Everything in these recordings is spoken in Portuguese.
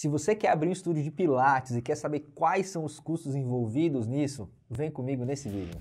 Se você quer abrir um estúdio de Pilates e quer saber quais são os custos envolvidos nisso, vem comigo nesse vídeo.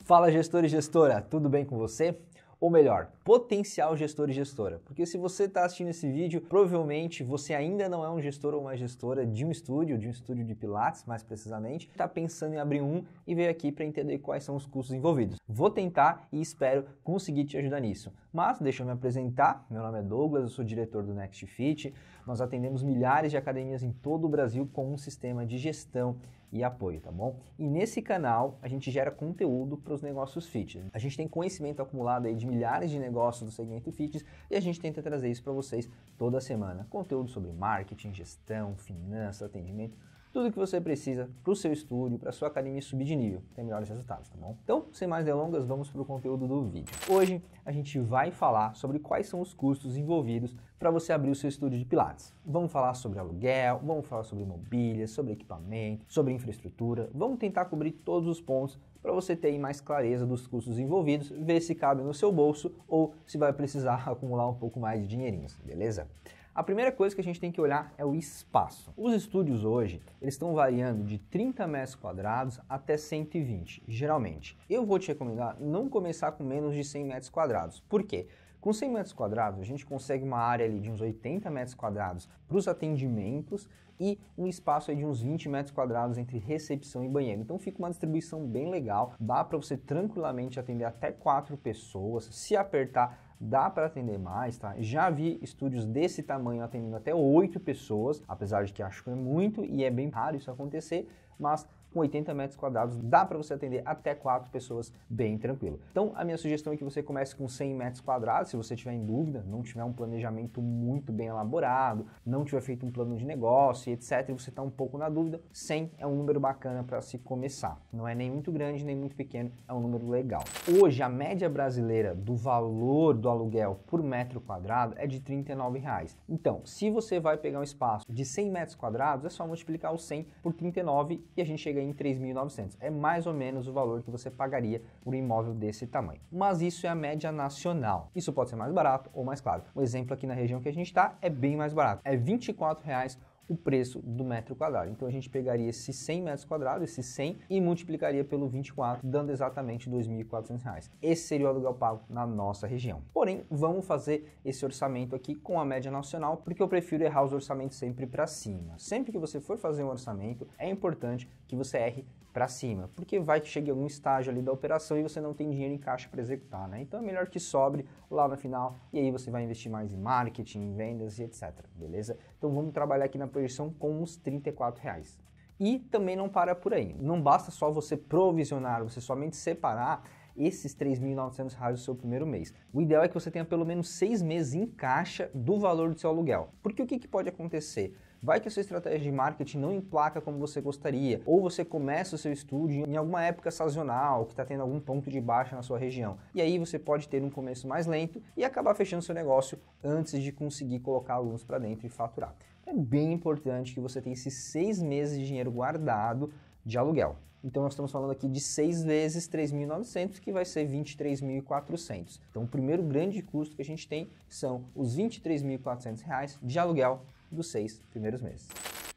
Fala gestor e gestora, tudo bem com você? ou melhor, potencial gestor e gestora. Porque se você está assistindo esse vídeo, provavelmente você ainda não é um gestor ou uma gestora de um estúdio, de um estúdio de Pilates, mais precisamente, está pensando em abrir um e veio aqui para entender quais são os custos envolvidos. Vou tentar e espero conseguir te ajudar nisso. Mas deixa eu me apresentar. Meu nome é Douglas, eu sou diretor do Next Fit. Nós atendemos milhares de academias em todo o Brasil com um sistema de gestão e apoio, tá bom? E nesse canal a gente gera conteúdo para os negócios fitness. A gente tem conhecimento acumulado aí de milhares de negócios do segmento fitness e a gente tenta trazer isso para vocês toda semana. Conteúdo sobre marketing, gestão, finanças, atendimento tudo o que você precisa para o seu estúdio, para a sua academia subir de nível, ter melhores resultados, tá bom? Então, sem mais delongas, vamos para o conteúdo do vídeo. Hoje a gente vai falar sobre quais são os custos envolvidos para você abrir o seu estúdio de Pilates. Vamos falar sobre aluguel, vamos falar sobre mobília, sobre equipamento, sobre infraestrutura, vamos tentar cobrir todos os pontos para você ter mais clareza dos custos envolvidos, ver se cabe no seu bolso ou se vai precisar acumular um pouco mais de dinheirinhos, beleza? a primeira coisa que a gente tem que olhar é o espaço. Os estúdios hoje, eles estão variando de 30 metros quadrados até 120, geralmente. Eu vou te recomendar não começar com menos de 100 metros quadrados. Por quê? Com 100 metros quadrados, a gente consegue uma área ali de uns 80 metros quadrados para os atendimentos e um espaço aí de uns 20 metros quadrados entre recepção e banheiro. Então fica uma distribuição bem legal, dá para você tranquilamente atender até quatro pessoas, se apertar dá para atender mais, tá? Já vi estúdios desse tamanho atendendo até oito pessoas, apesar de que acho que é muito e é bem raro isso acontecer, mas com 80 metros quadrados, dá para você atender até quatro pessoas bem tranquilo. Então, a minha sugestão é que você comece com 100 metros quadrados, se você tiver em dúvida, não tiver um planejamento muito bem elaborado, não tiver feito um plano de negócio, etc, e você está um pouco na dúvida, 100 é um número bacana para se começar. Não é nem muito grande, nem muito pequeno, é um número legal. Hoje, a média brasileira do valor do aluguel por metro quadrado é de R$ 39. Reais. Então, se você vai pegar um espaço de 100 metros quadrados, é só multiplicar o 100 por 39 e a gente chega chega em 3.900. É mais ou menos o valor que você pagaria por um imóvel desse tamanho. Mas isso é a média nacional. Isso pode ser mais barato ou mais caro. O exemplo aqui na região que a gente está é bem mais barato. É 24 reais o preço do metro quadrado. Então a gente pegaria esses 100 metros quadrados, esses 100, e multiplicaria pelo 24, dando exatamente R$ 2.400. Esse seria o aluguel pago na nossa região. Porém, vamos fazer esse orçamento aqui com a média nacional, porque eu prefiro errar os orçamentos sempre para cima. Sempre que você for fazer um orçamento, é importante que você erre para cima, porque vai que chegue algum estágio ali da operação e você não tem dinheiro em caixa para executar, né? Então é melhor que sobre lá no final e aí você vai investir mais em marketing, em vendas e etc, beleza? Então vamos trabalhar aqui na projeção com os 34 reais. E também não para por aí. Não basta só você provisionar, você somente separar esses 3.900 reais do seu primeiro mês. O ideal é que você tenha pelo menos seis meses em caixa do valor do seu aluguel. Porque o que, que pode acontecer? Vai que a sua estratégia de marketing não emplaca como você gostaria, ou você começa o seu estudo em alguma época sazonal, que está tendo algum ponto de baixa na sua região. E aí você pode ter um começo mais lento e acabar fechando seu negócio antes de conseguir colocar alunos para dentro e faturar. É bem importante que você tenha esses seis meses de dinheiro guardado de aluguel. Então nós estamos falando aqui de 6 vezes 3.900, que vai ser 23.400. Então o primeiro grande custo que a gente tem são os 23.400 reais de aluguel dos seis primeiros meses.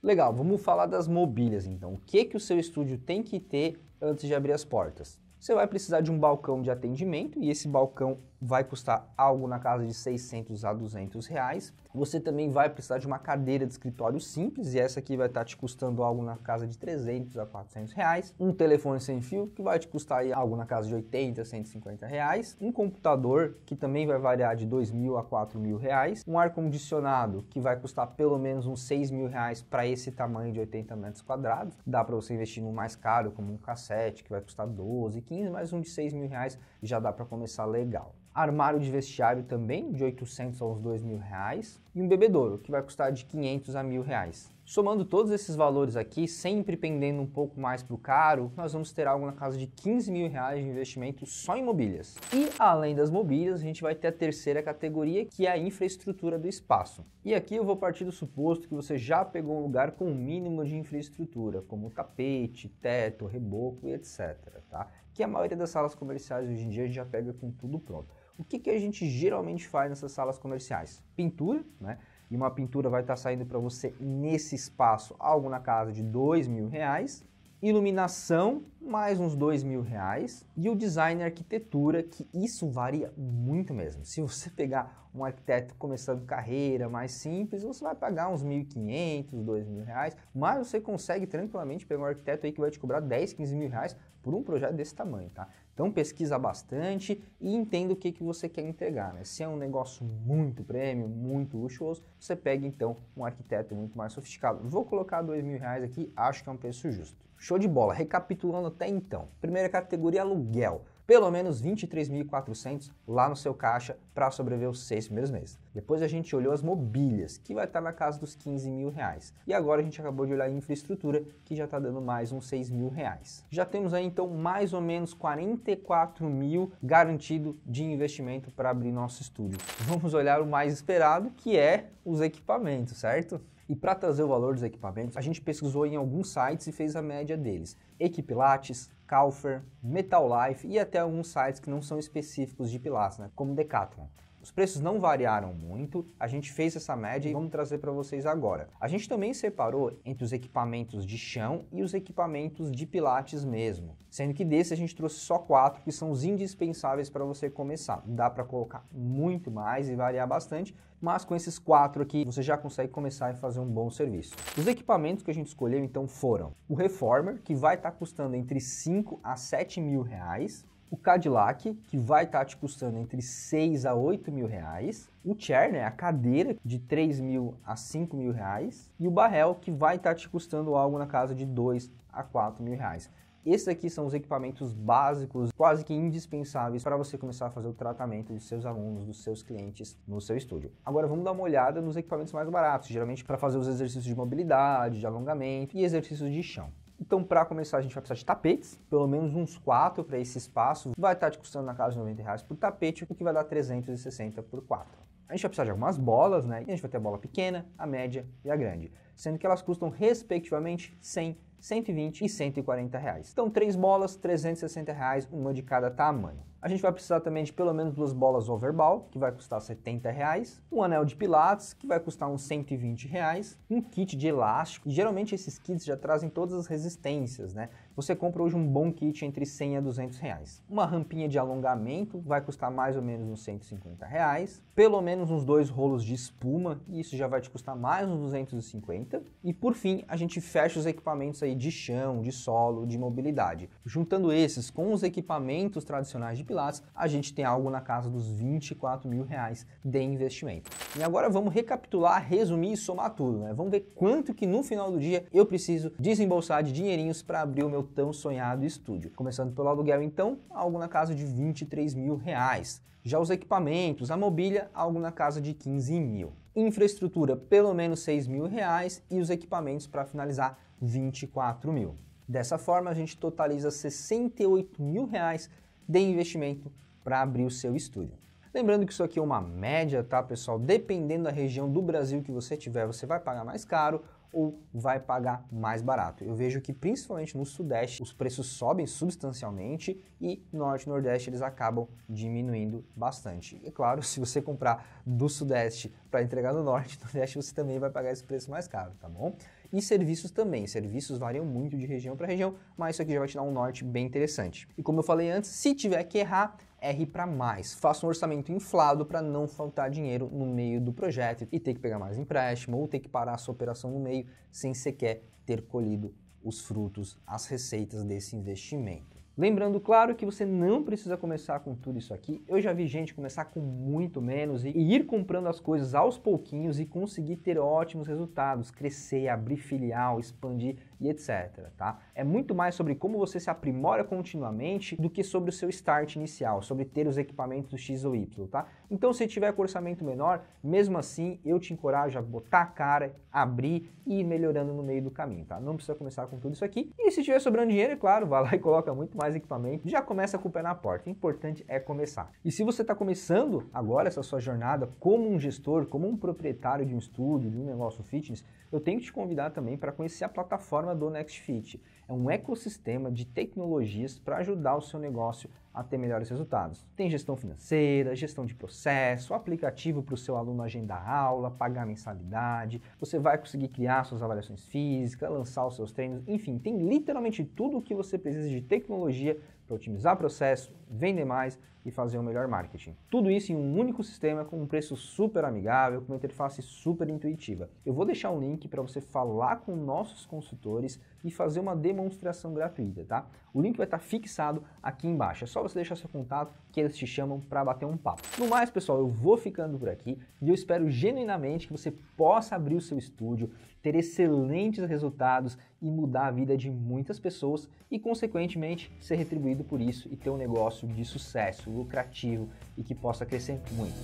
Legal, vamos falar das mobílias então. O que, que o seu estúdio tem que ter antes de abrir as portas? Você vai precisar de um balcão de atendimento e esse balcão vai custar algo na casa de 600 a 200 reais. Você também vai precisar de uma cadeira de escritório simples, e essa aqui vai estar te custando algo na casa de 300 a 400 reais. Um telefone sem fio, que vai te custar algo na casa de 80 a 150 reais. Um computador, que também vai variar de 2 mil a 4 mil reais. Um ar-condicionado, que vai custar pelo menos uns 6 mil reais para esse tamanho de 80 metros quadrados. Dá para você investir num mais caro, como um cassete, que vai custar 12, 15, mas um de 6 mil reais já dá para começar legal armário de vestiário também, de 800 aos 2 mil reais, e um bebedouro, que vai custar de 500 a mil reais. Somando todos esses valores aqui, sempre pendendo um pouco mais para o caro, nós vamos ter algo na casa de 15 mil reais de investimento só em mobílias. E além das mobílias, a gente vai ter a terceira categoria, que é a infraestrutura do espaço. E aqui eu vou partir do suposto que você já pegou um lugar com o um mínimo de infraestrutura, como tapete, teto, reboco e etc. Tá? Que a maioria das salas comerciais hoje em dia a gente já pega com tudo pronto. O que, que a gente geralmente faz nessas salas comerciais? Pintura, né? E uma pintura vai estar tá saindo para você nesse espaço algo na casa de dois mil reais. Iluminação, mais uns dois mil reais. E o design e arquitetura, que isso varia muito mesmo. Se você pegar um arquiteto começando carreira mais simples, você vai pagar uns 1.500, dois mil reais. Mas você consegue tranquilamente pegar um arquiteto aí que vai te cobrar 10, 15 mil reais por um projeto desse tamanho, tá? Então pesquisa bastante e entenda o que, que você quer entregar, né? Se é um negócio muito prêmio, muito luxuoso, você pega então um arquiteto muito mais sofisticado. Vou colocar dois mil reais aqui, acho que é um preço justo. Show de bola, recapitulando até então. Primeira categoria, aluguel pelo menos 23.400 lá no seu caixa para sobreviver os seis primeiros meses. Depois a gente olhou as mobílias, que vai estar tá na casa dos 15 mil reais. E agora a gente acabou de olhar a infraestrutura, que já está dando mais uns 6 mil reais. Já temos aí então mais ou menos 44 mil garantido de investimento para abrir nosso estúdio. Vamos olhar o mais esperado, que é os equipamentos, certo? E para trazer o valor dos equipamentos, a gente pesquisou em alguns sites e fez a média deles. Equipilates, Calfer, Metal Life e até alguns sites que não são específicos de Pilates, né, como Decathlon. Os preços não variaram muito, a gente fez essa média e vamos trazer para vocês agora. A gente também separou entre os equipamentos de chão e os equipamentos de pilates mesmo, sendo que desse a gente trouxe só quatro que são os indispensáveis para você começar. Dá para colocar muito mais e variar bastante, mas com esses quatro aqui você já consegue começar e fazer um bom serviço. Os equipamentos que a gente escolheu então foram o Reformer, que vai estar tá custando entre 5 a 7 mil reais, o Cadillac, que vai estar tá te custando entre 6 a 8 mil reais, o chair, né, a cadeira, de 3 mil a 5 mil reais, e o barrel, que vai estar tá te custando algo na casa de 2 a 4 mil reais. Esses aqui são os equipamentos básicos, quase que indispensáveis para você começar a fazer o tratamento dos seus alunos, dos seus clientes no seu estúdio. Agora vamos dar uma olhada nos equipamentos mais baratos, geralmente para fazer os exercícios de mobilidade, de alongamento e exercícios de chão. Então, para começar, a gente vai precisar de tapetes, pelo menos uns quatro para esse espaço. Vai estar tá te custando na casa de 90 reais por tapete, o que vai dar 360 por quatro. A gente vai precisar de algumas bolas, né? E a gente vai ter a bola pequena, a média e a grande, sendo que elas custam respectivamente 100, 120 e 140 reais. Então, três bolas, 360 reais, uma de cada tamanho. A gente vai precisar também de pelo menos duas bolas overball, que vai custar 70 reais, um anel de pilates, que vai custar uns 120 reais, um kit de elástico, e geralmente esses kits já trazem todas as resistências, né? Você compra hoje um bom kit entre 100 a 200 reais. Uma rampinha de alongamento vai custar mais ou menos uns 150 reais, pelo menos uns dois rolos de espuma, e isso já vai te custar mais uns 250. E por fim, a gente fecha os equipamentos aí de chão, de solo, de mobilidade. Juntando esses com os equipamentos tradicionais de Pilates, a gente tem algo na casa dos 24 mil reais de investimento. E agora vamos recapitular, resumir e somar tudo, né? Vamos ver quanto que no final do dia eu preciso desembolsar de dinheirinhos para abrir o meu tão sonhado estúdio. Começando pelo aluguel, então, algo na casa de 23 mil reais. Já os equipamentos, a mobília, algo na casa de 15 mil. Infraestrutura, pelo menos 6 mil reais e os equipamentos para finalizar 24 mil. Dessa forma, a gente totaliza 68 mil reais de investimento para abrir o seu estúdio. Lembrando que isso aqui é uma média, tá, pessoal? Dependendo da região do Brasil que você tiver, você vai pagar mais caro ou vai pagar mais barato. Eu vejo que principalmente no sudeste os preços sobem substancialmente e norte e nordeste eles acabam diminuindo bastante. E claro, se você comprar do sudeste para entregar no norte e nordeste, você também vai pagar esse preço mais caro, tá bom? E serviços também, serviços variam muito de região para região, mas isso aqui já vai te dar um norte bem interessante. E como eu falei antes, se tiver que errar, erre para mais. Faça um orçamento inflado para não faltar dinheiro no meio do projeto e ter que pegar mais empréstimo ou ter que parar a sua operação no meio sem sequer ter colhido os frutos, as receitas desse investimento. Lembrando, claro, que você não precisa começar com tudo isso aqui. Eu já vi gente começar com muito menos e ir comprando as coisas aos pouquinhos e conseguir ter ótimos resultados, crescer, abrir filial, expandir e etc. Tá? É muito mais sobre como você se aprimora continuamente do que sobre o seu start inicial, sobre ter os equipamentos X ou Y. Tá? Então, se tiver com orçamento menor, mesmo assim eu te encorajo a botar a cara, abrir e ir melhorando no meio do caminho. Tá? Não precisa começar com tudo isso aqui. E se tiver sobrando dinheiro, é claro, vai lá e coloca muito mais equipamento, já começa com o pé na porta. O importante é começar. E se você está começando agora essa sua jornada como um gestor, como um proprietário de um estúdio, de um negócio fitness, eu tenho que te convidar também para conhecer a plataforma funciona do NextFit. É um ecossistema de tecnologias para ajudar o seu negócio a ter melhores resultados. Tem gestão financeira, gestão de processo, aplicativo para o seu aluno agendar aula, pagar mensalidade, você vai conseguir criar suas avaliações físicas, lançar os seus treinos, enfim, tem literalmente tudo o que você precisa de tecnologia para otimizar processo, vender mais e fazer um melhor marketing. Tudo isso em um único sistema com um preço super amigável, com uma interface super intuitiva. Eu vou deixar um link para você falar com nossos consultores e fazer uma demonstração gratuita, tá? O link vai estar tá fixado aqui embaixo. É só você deixar seu contato que eles te chamam para bater um papo. No mais, pessoal, eu vou ficando por aqui e eu espero genuinamente que você possa abrir o seu estúdio, ter excelentes resultados e mudar a vida de muitas pessoas e, consequentemente, ser retribuído por isso e ter um negócio de sucesso lucrativo e que possa crescer muito.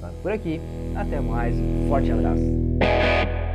Tá ficando por aqui, até mais, forte abraço.